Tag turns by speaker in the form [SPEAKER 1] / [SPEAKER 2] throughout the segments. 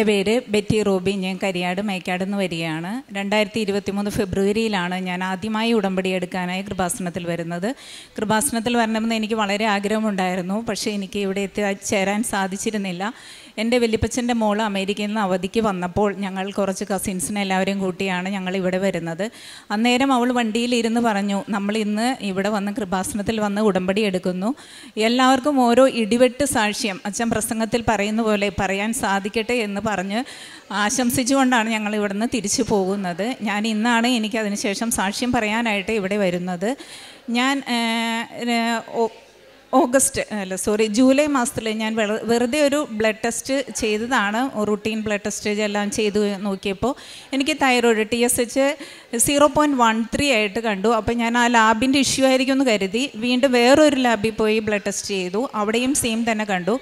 [SPEAKER 1] എൻ്റെ പേര് Betty Robbie ഞാൻ കരിയാട് മേക്കാട് നിന്ന് വരികയാണ് രണ്ടായിരത്തി ഇരുപത്തി മൂന്ന് ഫെബ്രുവരിയിലാണ് ഞാൻ ആദ്യമായി ഉടമ്പടി എടുക്കാനായി കൃപാസനത്തിൽ വരുന്നത് കൃപാസനത്തിൽ വരണമെന്ന് എനിക്ക് വളരെ ആഗ്രഹമുണ്ടായിരുന്നു പക്ഷേ എനിക്ക് ഇവിടെ എത്തി ചേരാൻ സാധിച്ചിരുന്നില്ല എൻ്റെ വലിയപ്പച്ചൻ്റെ മോൾ അമേരിക്കയിൽ നിന്ന് അവധിക്ക് വന്നപ്പോൾ ഞങ്ങൾ കുറച്ച് കസിൻസിനെ എല്ലാവരെയും കൂട്ടിയാണ് ഞങ്ങൾ ഇവിടെ വരുന്നത് അന്നേരം അവൾ വണ്ടിയിൽ ഇരുന്ന് പറഞ്ഞു നമ്മൾ ഇന്ന് ഇവിടെ വന്ന് കൃപാസനത്തിൽ വന്ന് ഉടമ്പടി എടുക്കുന്നു എല്ലാവർക്കും ഓരോ ഇടിവെട്ട് സാക്ഷ്യം അച്ഛൻ പ്രസംഗത്തിൽ പറയുന്ന പോലെ പറയാൻ സാധിക്കട്ടെ എന്ന് പറഞ്ഞ് ആശംസിച്ചുകൊണ്ടാണ് ഞങ്ങൾ നിന്ന് തിരിച്ചു പോകുന്നത് ഞാൻ ഇന്നാണ് എനിക്ക് അതിനുശേഷം സാക്ഷ്യം പറയാനായിട്ട് ഇവിടെ വരുന്നത് ഞാൻ ഓഗസ്റ്റ് അല്ല സോറി ജൂലൈ മാസത്തിൽ ഞാൻ വെറുതെ ഒരു ബ്ലഡ് ടെസ്റ്റ് ചെയ്തതാണ് റുട്ടീൻ ബ്ലഡ് ടെസ്റ്റ് എല്ലാം ചെയ്തു നോക്കിയപ്പോൾ എനിക്ക് thyroid T S H zero point one three ആയിട്ട് കണ്ടു അപ്പോൾ ഞാൻ ആ ലാബിൻ്റെ ഇഷ്യൂ ആയിരിക്കും എന്ന് കരുതി വീണ്ടും വേറൊരു ലാബിൽ പോയി ബ്ലഡ് ടെസ്റ്റ് ചെയ്തു അവിടെയും സെയിം തന്നെ കണ്ടു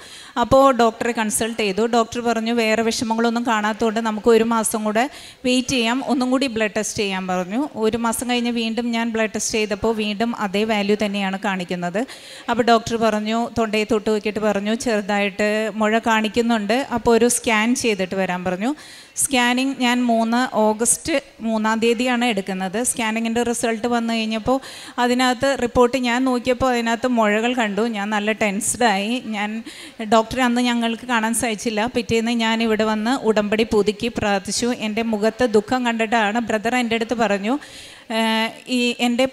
[SPEAKER 1] അപ്പോൾ ഡോക്ടറെ കൺസൾട്ട് ചെയ്തു ഡോക്ടർ പറഞ്ഞു വേറെ വിഷമങ്ങളൊന്നും കാണാത്തതുകൊണ്ട് നമുക്ക് ഒരു മാസം കൂടെ വെയിറ്റ് ചെയ്യാം ഒന്നും കൂടി ബ്ലഡ് ടെസ്റ്റ് ചെയ്യാൻ പറഞ്ഞു ഒരു മാസം കഴിഞ്ഞ് വീണ്ടും ഞാൻ ബ്ലഡ് ടെസ്റ്റ് ചെയ്തപ്പോൾ വീണ്ടും അതേ വാല്യൂ തന്നെയാണ് കാണിക്കുന്നത് അപ്പോൾ ഡോക്ടർ പറഞ്ഞു തൊണ്ടയിൽ തൊട്ട് നോക്കിയിട്ട് പറഞ്ഞു ചെറുതായിട്ട് മുഴ കാണിക്കുന്നുണ്ട് അപ്പോൾ ഒരു സ്കാൻ ചെയ്തിട്ട് വരാൻ പറഞ്ഞു സ്കാനിങ് ഞാൻ മൂന്ന് ഓഗസ്റ്റ് മൂന്നാം തീയതിയാണ് എടുക്കുന്നത് സ്കാനിങ്ങിൻ്റെ റിസൾട്ട് വന്നു കഴിഞ്ഞപ്പോൾ അതിനകത്ത് റിപ്പോർട്ട് ഞാൻ നോക്കിയപ്പോൾ അതിനകത്ത് മുഴകൾ കണ്ടു ഞാൻ നല്ല ടെൻസ്ഡായി ഞാൻ ഡോക്ടറെ അന്ന് ഞങ്ങൾക്ക് കാണാൻ സാധിച്ചില്ല പിറ്റേന്ന് ഞാൻ ഇവിടെ വന്ന് ഉടമ്പടി പുതുക്കി പ്രാർത്ഥിച്ചു എൻ്റെ മുഖത്ത് ദുഃഖം കണ്ടിട്ടാണ് ബ്രദർ എൻ്റെ അടുത്ത് പറഞ്ഞു ഈ എൻ്റെ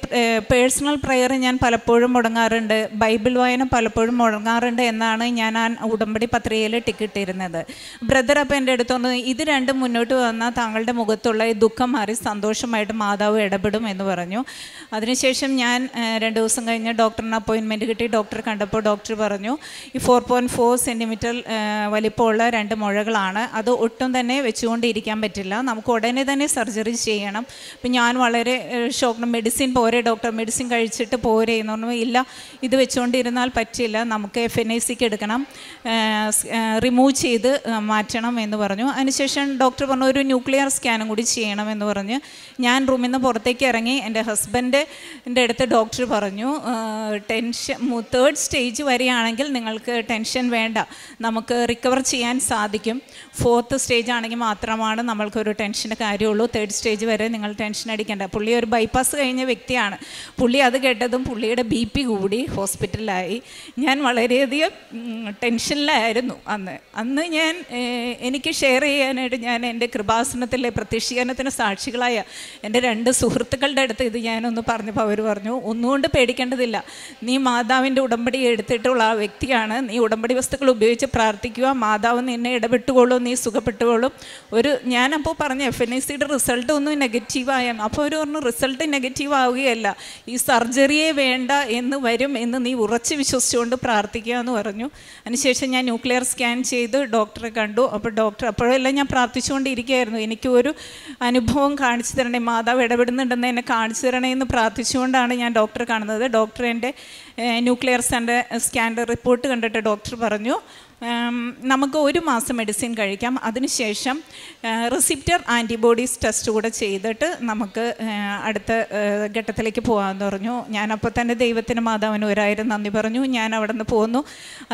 [SPEAKER 1] പേഴ്സണൽ പ്രെയർ ഞാൻ പലപ്പോഴും മുടങ്ങാറുണ്ട് ബൈബിൾ വായന പലപ്പോഴും മുടങ്ങാറുണ്ട് എന്നാണ് ഞാൻ ആ ഉടമ്പടി പത്രികയിൽ ടിക്കറ്റ് ബ്രദർ അപ്പം എൻ്റെ അടുത്തോണ്ട് ഇത് രണ്ടും മുന്നോട്ട് വന്നാൽ താങ്കളുടെ മുഖത്തുള്ള ഈ ദുഃഖം മാറി സന്തോഷമായിട്ട് മാതാവ് ഇടപെടും എന്ന് പറഞ്ഞു അതിനുശേഷം ഞാൻ രണ്ട് ദിവസം കഴിഞ്ഞ് ഡോക്ടറിന് അപ്പോയിൻമെൻറ്റ് കിട്ടി ഡോക്ടറെ കണ്ടപ്പോൾ ഡോക്ടർ പറഞ്ഞു ഈ ഫോർ പോയിൻറ്റ് ഫോർ സെൻറ്റിമീറ്റർ വലിപ്പമുള്ള രണ്ട് മുഴകളാണ് അത് ഒട്ടും തന്നെ വെച്ചുകൊണ്ടിരിക്കാൻ പറ്റില്ല നമുക്ക് ഉടനെ തന്നെ സർജറി ചെയ്യണം അപ്പം ഞാൻ വളരെ ഷോക്കണം മെഡിസിൻ പോരെ ഡോക്ടർ മെഡിസിൻ കഴിച്ചിട്ട് പോരെ എന്ന് പറഞ്ഞു ഇല്ല ഇത് വെച്ചുകൊണ്ടിരുന്നാൽ പറ്റില്ല നമുക്ക് എഫ് എൻ ഐ സിക്ക് എടുക്കണം റിമൂവ് ചെയ്ത് മാറ്റണം എന്ന് പറഞ്ഞു അതിനുശേഷം ഡോക്ടർ പറഞ്ഞു ഒരു ന്യൂക്ലിയർ സ്കാനും കൂടി ചെയ്യണമെന്ന് പറഞ്ഞ് ഞാൻ റൂമിൽ നിന്ന് പുറത്തേക്ക് ഇറങ്ങി എൻ്റെ ഹസ്ബൻഡിൻ്റെ അടുത്ത് ഡോക്ടർ പറഞ്ഞു ടെൻഷൻ തേർഡ് സ്റ്റേജ് വരികയാണെങ്കിൽ നിങ്ങൾക്ക് ടെൻഷൻ വേണ്ട നമുക്ക് റിക്കവർ ചെയ്യാൻ സാധിക്കും ഫോർത്ത് സ്റ്റേജ് ആണെങ്കിൽ മാത്രമാണ് നമ്മൾക്കൊരു ടെൻഷൻ്റെ കാര്യമുള്ളൂ തേർഡ് സ്റ്റേജ് വരെ നിങ്ങൾ ടെൻഷൻ അടിക്കേണ്ട പുള്ളി പുള്ളി ഒരു ബൈപ്പാസ് കഴിഞ്ഞ വ്യക്തിയാണ് പുള്ളി അത് കേട്ടതും പുള്ളിയുടെ ബി പി കൂടി ഹോസ്പിറ്റലിലായി ഞാൻ വളരെയധികം ടെൻഷനിലായിരുന്നു അന്ന് അന്ന് ഞാൻ എനിക്ക് ഷെയർ ചെയ്യാനായിട്ട് ഞാൻ എൻ്റെ കൃപാസനത്തിലെ പ്രത്യക്ഷീകരണത്തിന് സാക്ഷികളായ എൻ്റെ രണ്ട് സുഹൃത്തുക്കളുടെ അടുത്ത് ഇത് ഞാനൊന്ന് പറഞ്ഞപ്പോൾ അവർ പറഞ്ഞു ഒന്നുകൊണ്ട് പേടിക്കേണ്ടതില്ല നീ മാതാവിൻ്റെ ഉടമ്പടി എടുത്തിട്ടുള്ള ആ വ്യക്തിയാണ് നീ ഉടമ്പടി വസ്തുക്കൾ ഉപയോഗിച്ച് പ്രാർത്ഥിക്കുക മാതാവ് നിന്നെ ഇടപെട്ടുകൊള്ളും നീ സുഖപ്പെട്ടുകൊള്ളും ഒരു ഞാനപ്പോൾ പറഞ്ഞു എഫ് എൻ ഐ സിയുടെ റിസൾട്ട് ഒന്നും നെഗറ്റീവായ അപ്പോൾ അവർ പറഞ്ഞു റിസൾട്ട് നെഗറ്റീവ് ആവുകയല്ല ഈ സർജറിയെ വേണ്ട എന്ന് വരും എന്ന് നീ ഉറച്ച് വിശ്വസിച്ചുകൊണ്ട് പ്രാർത്ഥിക്കുക എന്ന് പറഞ്ഞു അതിനുശേഷം ഞാൻ ന്യൂക്ലിയർ സ്കാൻ ചെയ്ത് ഡോക്ടറെ കണ്ടു അപ്പോൾ ഡോക്ടർ അപ്പോഴെല്ലാം ഞാൻ പ്രാർത്ഥിച്ചുകൊണ്ടിരിക്കുകയായിരുന്നു എനിക്ക് ഒരു അനുഭവം കാണിച്ചു തരണേ മാതാവ് ഇടപെടുന്നുണ്ടെന്ന് എന്നെ കാണിച്ചു തരണേ എന്ന് പ്രാർത്ഥിച്ചുകൊണ്ടാണ് ഞാൻ ഡോക്ടറെ കാണുന്നത് ഡോക്ടർ എൻ്റെ ന്യൂക്ലിയർ സ്കാൻ്റെ സ്കാൻ്റെ റിപ്പോർട്ട് കണ്ടിട്ട് ഡോക്ടർ പറഞ്ഞു നമുക്ക് ഒരു മാസം മെഡിസിൻ കഴിക്കാം അതിനുശേഷം റിസിപ്റ്റർ ആൻറ്റിബോഡീസ് ടെസ്റ്റ് കൂടെ ചെയ്തിട്ട് നമുക്ക് അടുത്ത ഘട്ടത്തിലേക്ക് പോകാമെന്ന് പറഞ്ഞു ഞാനപ്പോൾ തന്നെ ദൈവത്തിന് മാതാവിന് ഒരായിരം നന്ദി പറഞ്ഞു ഞാൻ അവിടെ നിന്ന് പോന്നു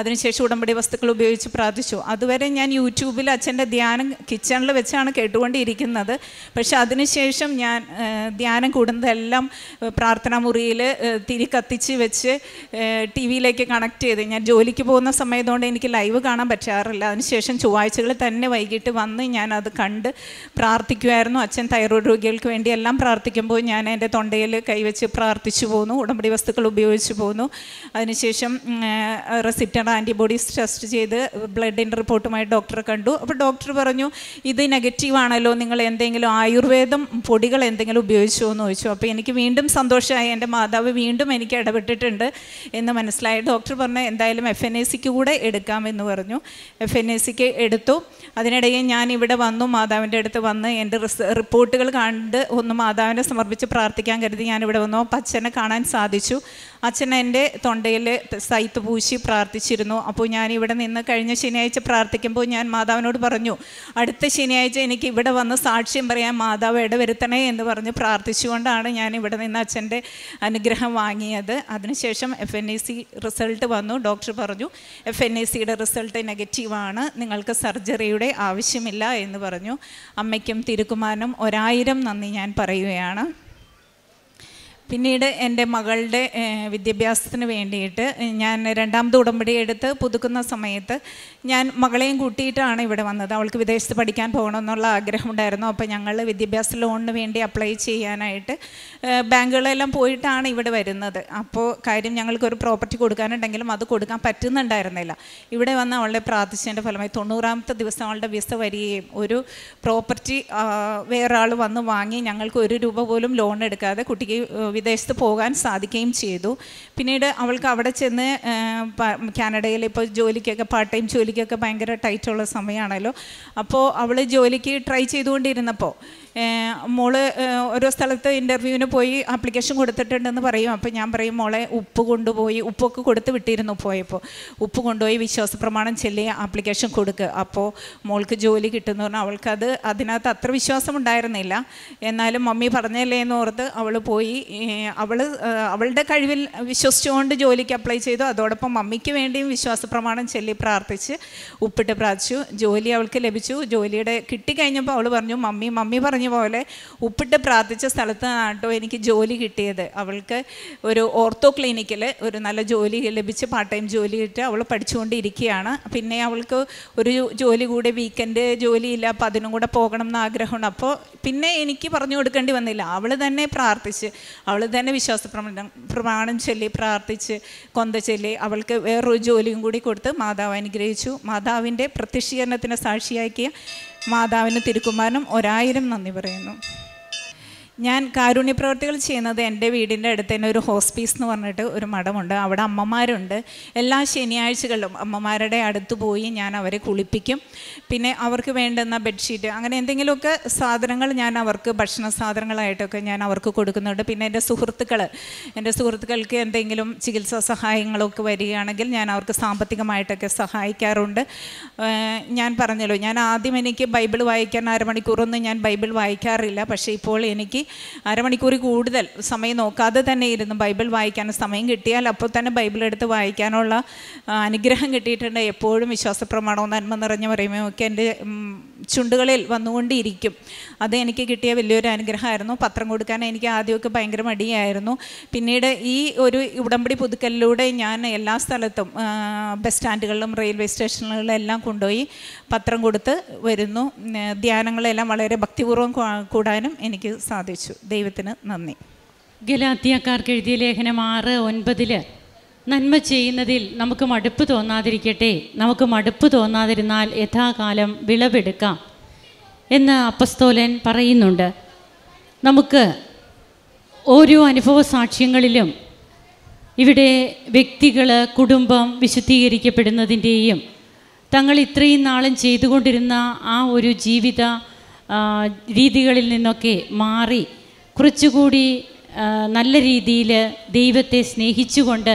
[SPEAKER 1] അതിനുശേഷം ഉടമ്പടി വസ്തുക്കൾ ഉപയോഗിച്ച് പ്രാർത്ഥിച്ചു അതുവരെ ഞാൻ യൂട്യൂബിൽ അച്ഛൻ്റെ ധ്യാനം കിച്ചണിൽ വെച്ചാണ് കേട്ടുകൊണ്ടിരിക്കുന്നത് പക്ഷെ അതിനുശേഷം ഞാൻ ധ്യാനം കൂടുന്നതെല്ലാം പ്രാർത്ഥനാ മുറിയിൽ തിരി കത്തിച്ച് വെച്ച് ടി വിയിലേക്ക് കണക്ട് ചെയ്ത് ഞാൻ ജോലിക്ക് പോകുന്ന സമയത്തോണ്ട് എനിക്ക് ലൈവ് കാണാൻ പറ്റാറില്ല അതിനുശേഷം ചൊവ്വാഴ്ചകളിൽ തന്നെ വൈകിട്ട് വന്ന് ഞാൻ അത് കണ്ട് പ്രാർത്ഥിക്കുമായിരുന്നു അച്ഛൻ തൈറോയ്ഡ് രോഗികൾക്ക് വേണ്ടി എല്ലാം പ്രാർത്ഥിക്കുമ്പോൾ ഞാൻ എൻ്റെ തൊണ്ടയിൽ കൈവച്ച് പ്രാർത്ഥിച്ചു പോന്നു ഉടമ്പടി വസ്തുക്കൾ ഉപയോഗിച്ചു പോന്നു അതിനുശേഷം റെസിപ്റ്റഡ് ആൻറ്റിബോഡീസ് ടെസ്റ്റ് ചെയ്ത് ബ്ലഡിൻ്റെ റിപ്പോർട്ടുമായി ഡോക്ടറെ കണ്ടു അപ്പോൾ ഡോക്ടർ പറഞ്ഞു ഇത് നെഗറ്റീവാണല്ലോ നിങ്ങൾ എന്തെങ്കിലും ആയുർവേദം പൊടികൾ എന്തെങ്കിലും ഉപയോഗിച്ചോ എന്ന് ചോദിച്ചു അപ്പോൾ എനിക്ക് വീണ്ടും സന്തോഷമായി എൻ്റെ മാതാവ് വീണ്ടും എനിക്ക് ഇടപെട്ടിട്ടുണ്ട് എന്ന് മനസ്സിലായി ഡോക്ടർ പറഞ്ഞു എന്തായാലും എഫ് എൻ എ സിക്ക് കൂടെ എടുക്കാമെന്ന് പറഞ്ഞു എഫ് എൻ എസ് സിക്ക് എടുത്തു അതിനിടയിൽ ഞാൻ ഇവിടെ വന്നു മാതാവിൻ്റെ അടുത്ത് വന്ന് എൻ്റെ റിപ്പോർട്ടുകൾ കണ്ട് ഒന്ന് മാതാവിനെ സമർപ്പിച്ച് പ്രാർത്ഥിക്കാൻ കരുതി ഞാൻ ഇവിടെ വന്നു പച്ചനെ കാണാൻ സാധിച്ചു അച്ഛൻ എൻ്റെ തൊണ്ടയിൽ സൈത്ത് പൂശി പ്രാർത്ഥിച്ചിരുന്നു അപ്പോൾ ഞാൻ ഇവിടെ നിന്ന് കഴിഞ്ഞ ശനിയാഴ്ച പ്രാർത്ഥിക്കുമ്പോൾ ഞാൻ മാതാവിനോട് പറഞ്ഞു അടുത്ത ശനിയാഴ്ച എനിക്ക് ഇവിടെ വന്ന് സാക്ഷ്യം പറയാൻ മാതാവ് ഇടവരുത്തണേ എന്ന് പറഞ്ഞ് പ്രാർത്ഥിച്ചുകൊണ്ടാണ് ഞാൻ ഇവിടെ നിന്ന് അച്ഛൻ്റെ അനുഗ്രഹം വാങ്ങിയത് അതിനുശേഷം F N A C result വന്നു ഡോക്ടർ പറഞ്ഞു എഫ് എൻ എ സിയുടെ റിസൾട്ട് നെഗറ്റീവാണ് നിങ്ങൾക്ക് സർജറിയുടെ ആവശ്യമില്ല എന്ന് പറഞ്ഞു അമ്മയ്ക്കും തിരുക്കുമാനും ഒരായിരം നന്ദി ഞാൻ പറയുകയാണ് പിന്നീട് എൻ്റെ മകളുടെ വിദ്യാഭ്യാസത്തിന് വേണ്ടിയിട്ട് ഞാൻ രണ്ടാമത് ഉടമ്പടി എടുത്ത് പുതുക്കുന്ന സമയത്ത് ഞാൻ മകളെയും കൂട്ടിയിട്ടാണ് ഇവിടെ വന്നത് അവൾക്ക് വിദേശത്ത് പഠിക്കാൻ പോകണമെന്നുള്ള ആഗ്രഹമുണ്ടായിരുന്നു അപ്പോൾ ഞങ്ങൾ വിദ്യാഭ്യാസ ലോണിന് വേണ്ടി അപ്ലൈ ചെയ്യാനായിട്ട് ബാങ്കുകളെല്ലാം പോയിട്ടാണ് ഇവിടെ വരുന്നത് അപ്പോൾ കാര്യം ഞങ്ങൾക്കൊരു പ്രോപ്പർട്ടി കൊടുക്കാനുണ്ടെങ്കിലും അത് കൊടുക്കാൻ പറ്റുന്നുണ്ടായിരുന്നില്ല ഇവിടെ വന്ന് അവളുടെ പ്രാർത്ഥിച്ചതിൻ്റെ ഫലമായി തൊണ്ണൂറാമത്തെ ദിവസം അവളുടെ വിസ വരികയും ഒരു പ്രോപ്പർട്ടി വേറൊരാൾ വന്ന് വാങ്ങി ഞങ്ങൾക്ക് ഒരു രൂപ പോലും ലോൺ എടുക്കാതെ കുട്ടിക്ക് വിദേശത്ത് പോകാൻ സാധിക്കുകയും ചെയ്തു പിന്നീട് അവൾക്ക് അവിടെ ചെന്ന് കാനഡയിൽ ഇപ്പോൾ ജോലിക്കൊക്കെ പാർട്ട് ടൈം ജോലിക്കൊക്കെ ഭയങ്കര ടൈറ്റുള്ള സമയമാണല്ലോ അപ്പോൾ അവൾ ജോലിക്ക് ട്രൈ ചെയ്തുകൊണ്ടിരുന്നപ്പോൾ മോള് ഓരോ സ്ഥലത്ത് ഇൻ്റർവ്യൂവിന് പോയി ആപ്ലിക്കേഷൻ കൊടുത്തിട്ടുണ്ടെന്ന് പറയും അപ്പോൾ ഞാൻ പറയും മോളെ ഉപ്പ് കൊണ്ടുപോയി ഉപ്പൊക്കെ കൊടുത്ത് വിട്ടിരുന്നു പോയപ്പോൾ ഉപ്പ് കൊണ്ടുപോയി വിശ്വാസ പ്രമാണം ചെല്ലി ആപ്ലിക്കേഷൻ കൊടുക്കുക അപ്പോൾ മോൾക്ക് ജോലി കിട്ടുന്നു പറഞ്ഞാൽ അവൾക്കത് അതിനകത്ത് അത്ര വിശ്വാസം ഉണ്ടായിരുന്നില്ല എന്നാലും മമ്മി പറഞ്ഞല്ലേ എന്ന് ഓർത്ത് അവൾ പോയി അവൾ അവളുടെ കഴിവിൽ വിശ്വസിച്ചുകൊണ്ട് ജോലിക്ക് അപ്ലൈ ചെയ്തു അതോടൊപ്പം മമ്മിക്ക് വേണ്ടിയും വിശ്വാസ പ്രമാണം ചെല്ലി പ്രാർത്ഥിച്ച് ഉപ്പിട്ട് പ്രാർത്ഥിച്ചു ജോലി അവൾക്ക് ലഭിച്ചു ജോലിയുടെ കിട്ടിക്കഴിഞ്ഞപ്പോൾ അവൾ പറഞ്ഞു മമ്മി മമ്മി പറഞ്ഞു പറഞ്ഞ പോലെ ഉപ്പിട്ട് പ്രാർത്ഥിച്ച സ്ഥലത്ത് നിന്നാട്ടോ എനിക്ക് ജോലി കിട്ടിയത് അവൾക്ക് ഒരു ഓർത്തോ ക്ലിനിക്കിൽ ഒരു നല്ല ജോലി ലഭിച്ച് പാർട്ട് ടൈം ജോലി കിട്ടി അവൾ പഠിച്ചുകൊണ്ടിരിക്കുകയാണ് പിന്നെ അവൾക്ക് ഒരു ജോലി കൂടെ വീക്കെൻഡ് ജോലിയില്ല അപ്പോൾ അതിനും കൂടെ പോകണം എന്ന് ആഗ്രഹമുണ്ട് അപ്പോൾ പിന്നെ എനിക്ക് പറഞ്ഞു കൊടുക്കേണ്ടി വന്നില്ല അവൾ തന്നെ പ്രാർത്ഥിച്ച് അവൾ തന്നെ വിശ്വാസ പ്രമാണം പ്രമാണം ചൊല്ലി പ്രാർത്ഥിച്ച് കൊന്ത ചൊല്ലി അവൾക്ക് വേറൊരു ജോലിയും കൂടി കൊടുത്ത് മാതാവ് അനുഗ്രഹിച്ചു മാതാവിൻ്റെ പ്രത്യക്ഷീകരണത്തിന് സാക്ഷിയാക്കിയ മാതാവിന് തിരുക്കുമാരനും ഒരായിരം നന്ദി പറയുന്നു ഞാൻ കാരുണ്യ പ്രവർത്തികൾ ചെയ്യുന്നത് എൻ്റെ വീടിൻ്റെ അടുത്ത് തന്നെ ഒരു ഹോസ്പീസ് എന്ന് പറഞ്ഞിട്ട് ഒരു മഠമുണ്ട് അവിടെ അമ്മമാരുണ്ട് എല്ലാ ശനിയാഴ്ചകളിലും അമ്മമാരുടെ അടുത്ത് പോയി ഞാൻ അവരെ കുളിപ്പിക്കും പിന്നെ അവർക്ക് വേണ്ടുന്ന ബെഡ്ഷീറ്റ് അങ്ങനെ എന്തെങ്കിലുമൊക്കെ സാധനങ്ങൾ ഞാൻ അവർക്ക് ഭക്ഷണ സാധനങ്ങളായിട്ടൊക്കെ ഞാൻ അവർക്ക് കൊടുക്കുന്നുണ്ട് പിന്നെ എൻ്റെ സുഹൃത്തുക്കൾ എൻ്റെ സുഹൃത്തുക്കൾക്ക് എന്തെങ്കിലും ചികിത്സാ സഹായങ്ങളൊക്കെ വരികയാണെങ്കിൽ ഞാൻ അവർക്ക് സാമ്പത്തികമായിട്ടൊക്കെ സഹായിക്കാറുണ്ട് ഞാൻ പറഞ്ഞല്ലോ ഞാൻ ആദ്യം എനിക്ക് ബൈബിൾ വായിക്കാൻ അരമണിക്കൂറൊന്നും ഞാൻ ബൈബിൾ വായിക്കാറില്ല പക്ഷേ ഇപ്പോൾ എനിക്ക് അരമണിക്കൂറിൽ കൂടുതൽ സമയം നോക്കാതെ തന്നെ ഇരുന്ന് ബൈബിൾ വായിക്കാൻ സമയം കിട്ടിയാൽ അപ്പോൾ തന്നെ ബൈബിൾ എടുത്ത് വായിക്കാനുള്ള അനുഗ്രഹം കിട്ടിയിട്ടുണ്ട് എപ്പോഴും വിശ്വാസ പ്രമാണവും നന്മ നിറഞ്ഞ പറയുമ്പോൾ ഒക്കെ എൻ്റെ ചുണ്ടുകളിൽ വന്നുകൊണ്ടിരിക്കും അത് എനിക്ക് കിട്ടിയ വലിയൊരു അനുഗ്രഹമായിരുന്നു പത്രം കൊടുക്കാൻ എനിക്ക് ആദ്യമൊക്കെ ഭയങ്കര മടിയായിരുന്നു പിന്നീട് ഈ ഒരു ഉടമ്പടി പുതുക്കലിലൂടെ ഞാൻ എല്ലാ സ്ഥലത്തും ബസ് സ്റ്റാൻഡുകളിലും റെയിൽവേ സ്റ്റേഷനുകളിലും എല്ലാം കൊണ്ടുപോയി പത്രം കൊടുത്ത് വരുന്നു
[SPEAKER 2] ധ്യാനങ്ങളെല്ലാം വളരെ ഭക്തിപൂർവ്വം കൂടാനും എനിക്ക് സാധിച്ചു ദൈവത്തിന് നന്ദി ഗലാത്തിയക്കാർക്ക് എഴുതിയ ലേഖനം ആറ് ഒൻപതിൽ നന്മ ചെയ്യുന്നതിൽ നമുക്ക് മടുപ്പ് തോന്നാതിരിക്കട്ടെ നമുക്ക് മടുപ്പ് തോന്നാതിരുന്നാൽ യഥാകാലം വിളവെടുക്കാം എന്ന് അപ്പസ്തോലൻ പറയുന്നുണ്ട് നമുക്ക് ഓരോ അനുഭവ സാക്ഷ്യങ്ങളിലും ഇവിടെ വ്യക്തികൾ കുടുംബം വിശുദ്ധീകരിക്കപ്പെടുന്നതിൻ്റെയും തങ്ങൾ ഇത്രയും നാളും ചെയ്തുകൊണ്ടിരുന്ന ആ ഒരു ജീവിത രീതികളിൽ നിന്നൊക്കെ മാറി കുറച്ചുകൂടി നല്ല രീതിയിൽ ദൈവത്തെ സ്നേഹിച്ചുകൊണ്ട്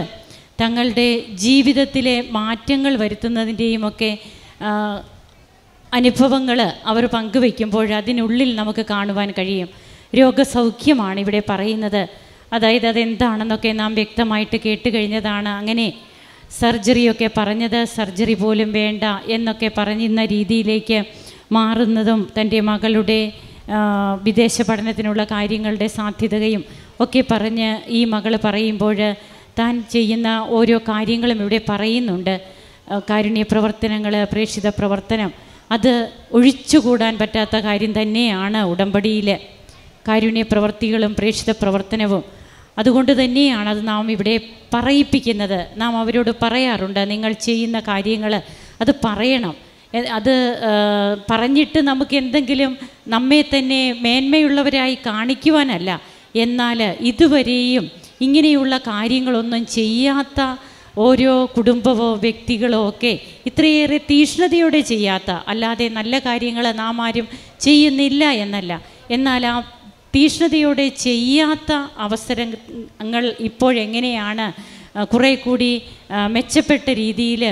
[SPEAKER 2] തങ്ങളുടെ ജീവിതത്തിലെ മാറ്റങ്ങൾ വരുത്തുന്നതിൻ്റെയും ഒക്കെ അനുഭവങ്ങൾ അവർ പങ്കുവയ്ക്കുമ്പോൾ അതിനുള്ളിൽ നമുക്ക് കാണുവാൻ കഴിയും രോഗസൗഖ്യമാണ് ഇവിടെ പറയുന്നത് അതായത് അതെന്താണെന്നൊക്കെ നാം വ്യക്തമായിട്ട് കേട്ട് കഴിഞ്ഞതാണ് അങ്ങനെ സർജറിയൊക്കെ പറഞ്ഞത് സർജറി പോലും വേണ്ട എന്നൊക്കെ പറഞ്ഞിരുന്ന രീതിയിലേക്ക് മാറുന്നതും തൻ്റെ മകളുടെ വിദേശ പഠനത്തിനുള്ള കാര്യങ്ങളുടെ സാധ്യതയും ഒക്കെ പറഞ്ഞ് ഈ മകൾ പറയുമ്പോൾ താൻ ചെയ്യുന്ന ഓരോ കാര്യങ്ങളും ഇവിടെ പറയുന്നുണ്ട് കാരുണ്യ പ്രവർത്തനങ്ങൾ പ്രേക്ഷിത പ്രവർത്തനം അത് ഒഴിച്ചുകൂടാൻ പറ്റാത്ത കാര്യം തന്നെയാണ് ഉടമ്പടിയിൽ കാരുണ്യ പ്രവർത്തികളും പ്രേക്ഷിത പ്രവർത്തനവും അതുകൊണ്ട് തന്നെയാണ് അത് നാം ഇവിടെ പറയിപ്പിക്കുന്നത് നാം അവരോട് പറയാറുണ്ട് നിങ്ങൾ ചെയ്യുന്ന കാര്യങ്ങൾ അത് പറയണം അത് പറഞ്ഞിട്ട് നമുക്ക് എന്തെങ്കിലും നമ്മെ തന്നെ മേന്മയുള്ളവരായി കാണിക്കുവാനല്ല എന്നാൽ ഇതുവരെയും ഇങ്ങനെയുള്ള കാര്യങ്ങളൊന്നും ചെയ്യാത്ത ഓരോ കുടുംബമോ വ്യക്തികളോ ഒക്കെ ഇത്രയേറെ തീഷ്ണതയോടെ ചെയ്യാത്ത അല്ലാതെ നല്ല കാര്യങ്ങൾ നാം ആരും ചെയ്യുന്നില്ല എന്നല്ല എന്നാൽ ആ തീഷ്ണതയോടെ ചെയ്യാത്ത അവസരങ്ങൾ ഇപ്പോഴെങ്ങനെയാണ് കുറേ കൂടി മെച്ചപ്പെട്ട രീതിയിൽ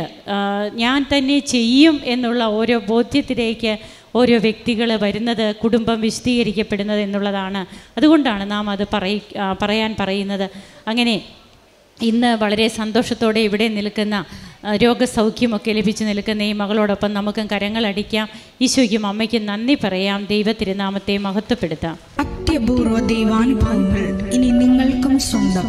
[SPEAKER 2] ഞാൻ തന്നെ ചെയ്യും എന്നുള്ള ഓരോ ബോധ്യത്തിലേക്ക് ഓരോ വ്യക്തികൾ വരുന്നത് കുടുംബം വിശദീകരിക്കപ്പെടുന്നത് എന്നുള്ളതാണ് അതുകൊണ്ടാണ് നാം അത് പറയി പറയാൻ പറയുന്നത് അങ്ങനെ ഇന്ന് വളരെ സന്തോഷത്തോടെ ഇവിടെ നിൽക്കുന്ന രോഗസൗഖ്യമൊക്കെ ലഭിച്ചു നിൽക്കുന്ന ഈ മകളോടൊപ്പം നമുക്കും കരങ്ങളടിക്കാം ഈശോയ്ക്കും അമ്മയ്ക്കും നന്ദി പറയാം ദൈവ തിരുനാമത്തെ മഹത്വപ്പെടുത്താം
[SPEAKER 1] അത്യപൂർവ ദൈവാനുഭവങ്ങൾ ഇനി നിങ്ങൾക്കും സ്വന്തം